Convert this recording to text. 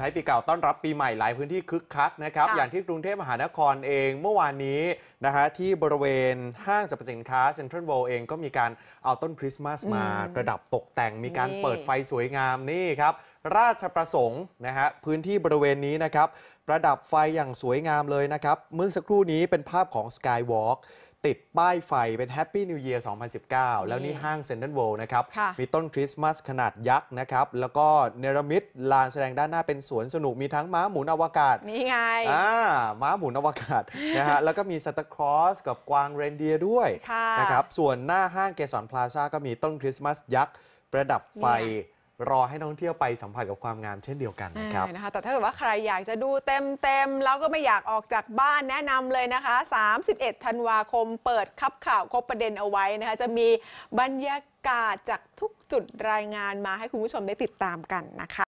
ท้ายปีเก่าต้อนรับปีใหม่หลายพื้นที่คึกคักนะครับอย่างที่กรุงเทพมหานครเองเมื่อวานนี้นะฮะที่บริเวณห้างสรรพสินค้าเซ็นทรัลเวิลด์เองก็มีการเอาต้นคริสต์มาสมาประดับตกแต่งมีการเปิดไฟสวยงามนี่ครับราชประสงค์นะฮะพื้นที่บริเวณนี้นะครับประดับไฟอย่างสวยงามเลยนะครับเมื่อสักครู่นี้เป็นภาพของ Skywalk ติดป้ายไฟ เป็น Happy New Year 2019 แล้วนี่ห้างเซ็นทรัลเวล์นะครับ มีต้นคริสต์มาสขนาดยักษ์นะครับ แล้วก็เนรมิตลานแสดงด้านหน้าเป็นสวนสนุก มีทั้งม้าหมุนอวกาศ นี่ไง อ่า ม้าหมุนอวกาศนะฮะ แล้วก็มีซัตต์ครอสกับกวางเรนเดียร์ด้วยนะครับ ส่วนหน้าห้างเกสรพลาซ่าก็มีต้นคริสต์มาสยักษ์ ประดับไฟรอให้นักท่องเที่ยวไปสัมผัสกับความงามเช่นเดียวกันนะครับนะคะแต่ถ้าเกิดว่าใครอยากจะดูเต็มเต็มแล้วก็ไม่อยากออกจากบ้านแนะนำเลยนะคะ 31 ธันวาคมเปิดคับข่าวครบประเด็นเอาไว้นะคะ จะมีบรรยากาศจากทุกจุดรายงานมาให้คุณผู้ชมได้ติดตามกันนะคะ